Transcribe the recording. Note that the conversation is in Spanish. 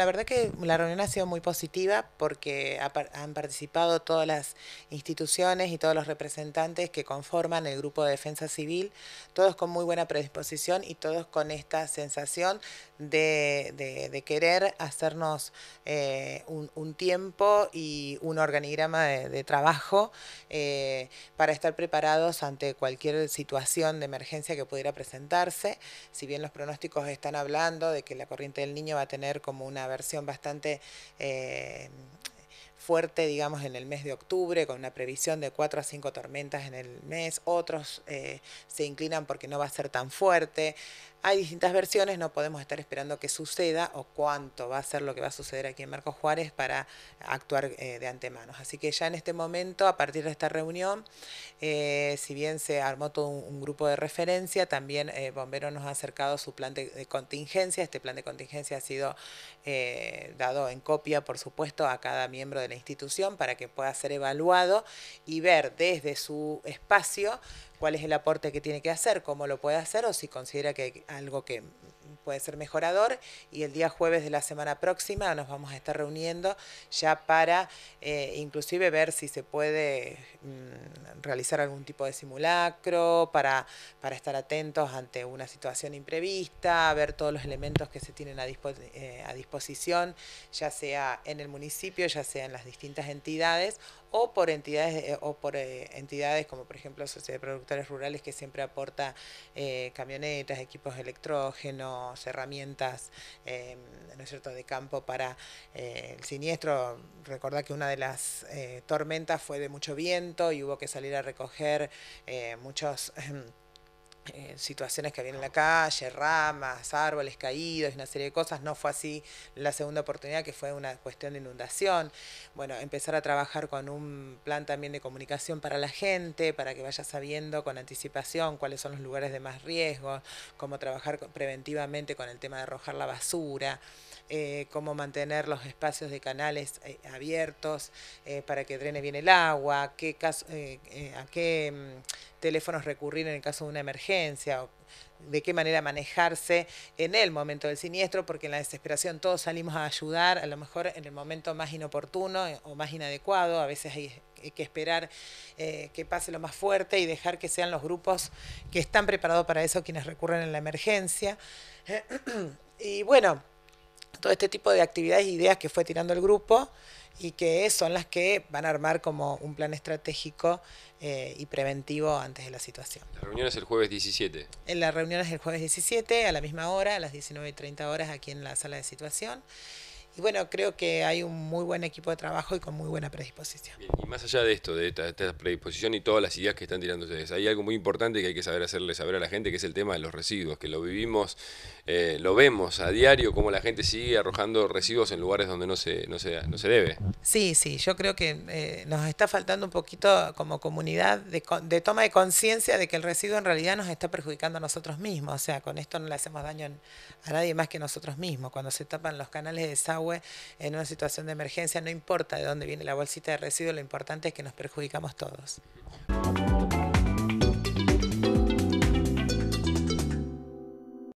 la verdad que la reunión ha sido muy positiva porque han participado todas las instituciones y todos los representantes que conforman el grupo de defensa civil, todos con muy buena predisposición y todos con esta sensación de, querer hacernos eh, un, tiempo y un organigrama de, trabajo eh, para estar preparados ante cualquier situación de emergencia que pudiera presentarse. Si bien los pronósticos están hablando de que la corriente del niño va a tener como una versión bastante eh, fuerte, digamos, en el mes de octubre, con una previsión de 4 a 5 tormentas en el mes. Otros eh, se inclinan porque no va a ser tan fuerte. Hay distintas versiones, no podemos estar esperando que suceda o cuánto va a ser lo que va a suceder aquí en Marcos Juárez para actuar eh, de antemano. Así que ya en este momento, a partir de esta reunión, eh, si bien se armó todo un, grupo de referencia, también eh, Bombero nos ha acercado su plan de, contingencia. Este plan de contingencia ha sido dado en copia, por supuesto, a cada miembro de la institución para que pueda ser evaluado y ver desde su espacio cuál es el aporte que tiene que hacer, cómo lo puede hacer o si considera que algo que puede ser mejorador y el día jueves de la semana próxima nos vamos a estar reuniendo ya para eh, inclusive ver si se puede mm, realizar algún tipo de simulacro, para, estar atentos ante una situación imprevista, ver todos los elementos que se tienen a eh, disposición, ya sea en el municipio, ya sea en las distintas entidades o por entidades eh, o por eh, entidades como por ejemplo Sociedad de Productores Rurales que siempre aporta eh, camionetas, equipos electrógenos, herramientas em, ¿no es de campo para el siniestro. Recordad que una de las tormentas fue de mucho viento y hubo que salir a recoger muchos em, eh, situaciones que había en la calle, ramas, árboles caídos, una serie de cosas. No fue así la segunda oportunidad, que fue una cuestión de inundación. Bueno, empezar a trabajar con un plan también de comunicación para la gente, para que vaya sabiendo con anticipación cuáles son los lugares de más riesgo, cómo trabajar preventivamente con el tema de arrojar la basura. Eh, cómo mantener los espacios de canales eh, abiertos para que drene bien el agua, qué caso, a qué mm, teléfonos recurrir en el caso de una emergencia, o de qué manera manejarse en el momento del siniestro, porque en la desesperación todos salimos a ayudar, a lo mejor en el momento más inoportuno eh, o más inadecuado, a veces hay que esperar eh, que pase lo más fuerte y dejar que sean los grupos que están preparados para eso quienes recurren en la emergencia. Y bueno, todo este tipo de actividades e ideas que fue tirando el grupo y que son las que van a armar como un plan estratégico eh, y preventivo antes de la situación. La reunión es el jueves 17. Eh, la reunión es el jueves 17 a la misma hora, a las 19 y 30 horas aquí en la sala de situación bueno, creo que hay un muy buen equipo de trabajo y con muy buena predisposición. y más allá de esto, de esta, predisposición y todas las ideas que están tirando ustedes, hay algo muy importante que hay que saber hacerle saber a la gente, que es el tema de los residuos, que lo vivimos, eh, lo vemos a diario, cómo la gente sigue arrojando residuos en lugares donde no se, no se, no se debe. Sí, sí, yo creo que eh, nos está faltando un poquito como comunidad de, de toma de conciencia de que el residuo en realidad nos está perjudicando a nosotros mismos, o sea, con esto no le hacemos daño a nadie más que a nosotros mismos, cuando se tapan los canales de desagüe en una situación de emergencia, no importa de dónde viene la bolsita de residuos, lo importante es que nos perjudicamos todos.